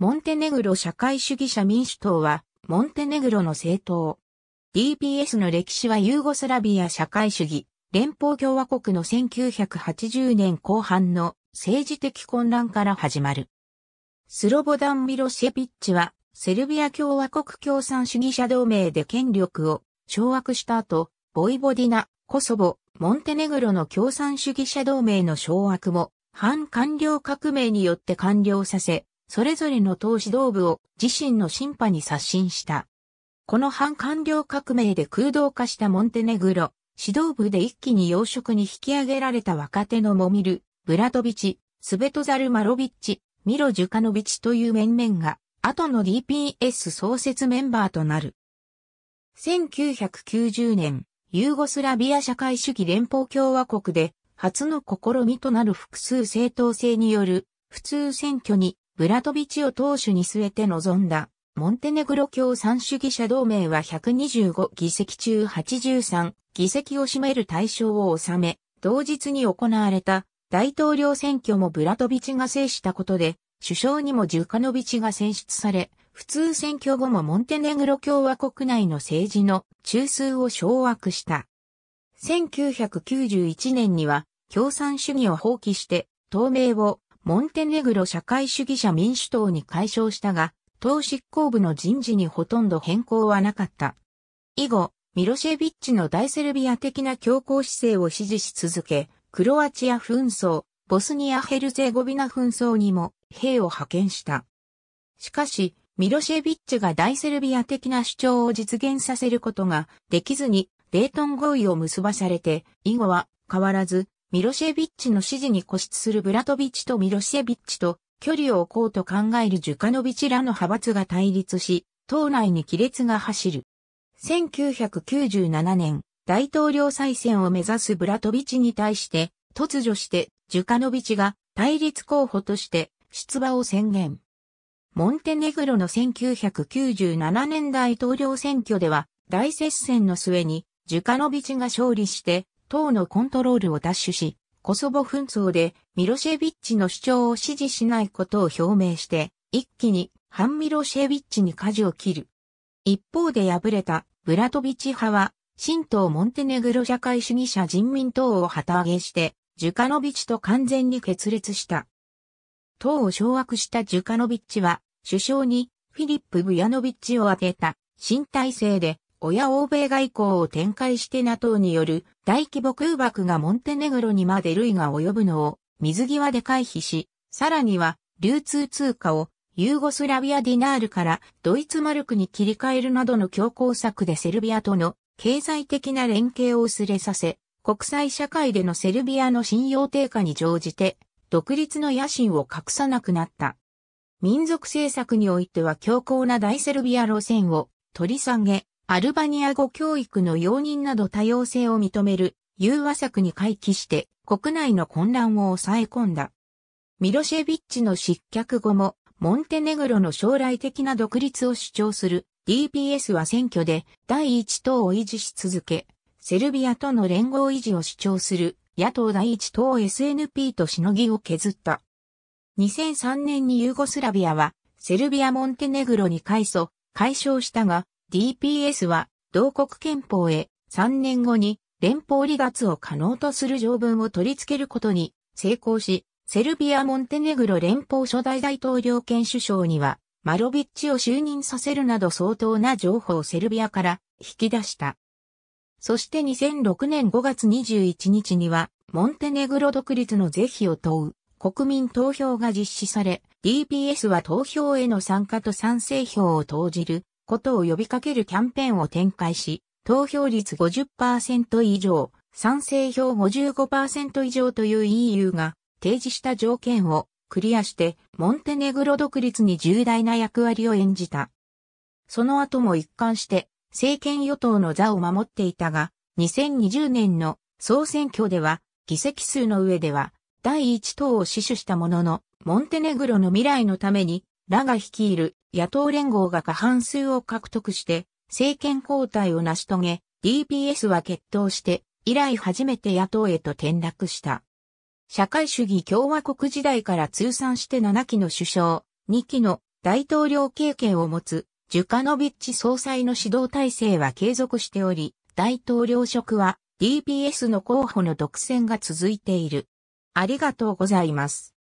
モンテネグロ社会主義者民主党は、モンテネグロの政党。DPS の歴史はユーゴスラビア社会主義、連邦共和国の1980年後半の政治的混乱から始まる。スロボダン・ミロシェピッチは、セルビア共和国共産主義者同盟で権力を掌握した後、ボイボディナ、コソボ、モンテネグロの共産主義者同盟の掌握も、反官僚革命によって完了させ、それぞれの党指導部を自身の審判に刷新した。この反官僚革命で空洞化したモンテネグロ、指導部で一気に要職に引き上げられた若手のモミル、ブラトビチ、スベトザル・マロビッチ、ミロ・ジュカノビチという面々が、後の DPS 創設メンバーとなる。1990年、ユーゴスラビア社会主義連邦共和国で、初の試みとなる複数政党制による普通選挙にブラトビチを党首に据えて臨んだ、モンテネグロ共産主義者同盟は125議席中83議席を占める対象を収め、同日に行われた大統領選挙もブラトビチが制したことで、首相にもジュカノビチが選出され、普通選挙後もモンテネグロ共和国内の政治の中枢を掌握した。1991年には共産主義を放棄して、同盟をモンテネグロ社会主義者民主党に解消したが、党執行部の人事にほとんど変更はなかった。以後、ミロシェビッチの大セルビア的な強硬姿勢を支持し続け、クロアチア紛争、ボスニア・ヘルツェゴビナ紛争にも兵を派遣した。しかし、ミロシェビッチが大セルビア的な主張を実現させることができずに、デートン合意を結ばされて、以後は変わらずミロシェビッチの指示に固執するブラトビッチとミロシェビッチと距離を置こうと考えるジュカノビチらの派閥が対立し、党内に亀裂が走る。1997年、大統領再選を目指すブラトビチに対して、突如して、ジュカノビチが対立候補として出馬を宣言。モンテネグロの1997年大統領選挙では、大接戦の末に、ジュカノビチが勝利して、党のコントロールを奪取し、コソボ紛争でミロシェビッチの主張を支持しないことを表明して、一気に反ミロシェビッチに舵を切る。一方で敗れたブラトビチ派は、新党モンテネグロ社会主義者人民党を旗揚げして、ジュカノビッチと完全に決裂した。党を掌握したジュカノビッチは、首相にフィリップ・ブヤノビッチを当てた新体制で親欧米外交を展開して NATO による大規模空爆がモンテネグロにまで類が及ぶのを水際で回避し、さらには流通通貨をユーゴスラビアディナールからドイツマルクに切り替えるなどの強硬策でセルビアとの経済的な連携を薄れさせ、国際社会でのセルビアの信用低下に乗じて、独立の野心を隠さなくなった。民族政策においては強硬な大セルビア路線を取り下げ、アルバニア語教育の容認など多様性を認める融和策に回帰して国内の混乱を抑え込んだ。ミロシェビッチの失脚後もモンテネグロの将来的な独立を主張する DPS は選挙で第一党を維持し続け、セルビアとの連合維持を主張する野党第一党 SNP としのぎを削った。2003年にユーゴスラビアはセルビア・モンテネグロに改組、解消したが、DPS は、同国憲法へ3年後に連邦離脱を可能とする条文を取り付けることに成功し、セルビア・モンテネグロ連邦初代大統領兼首相には、マロビッチを就任させるなど相当な情報をセルビアから引き出した。そして2006年5月21日には、モンテネグロ独立の是非を問う国民投票が実施され、DPS は投票への参加と賛成票を投じることを呼びかけるキャンペーンを展開し、投票率50%以上、賛成票55%以上という EU が提示した条件をクリアして、モンテネグロ独立に重大な役割を演じた。その後も一貫して、政権与党の座を守っていたが、2020年の総選挙では、議席数の上では、第一党を死守したものの、モンテネグロの未来のために、ラが率いる野党連合が過半数を獲得して、政権交代を成し遂げ、DPS は決闘して、以来初めて野党へと転落した。社会主義共和国時代から通算して7期の首相、2期の大統領経験を持つ、ジュカノビッチ総裁の指導体制は継続しており、大統領職は DPS の候補の独占が続いている。ありがとうございます。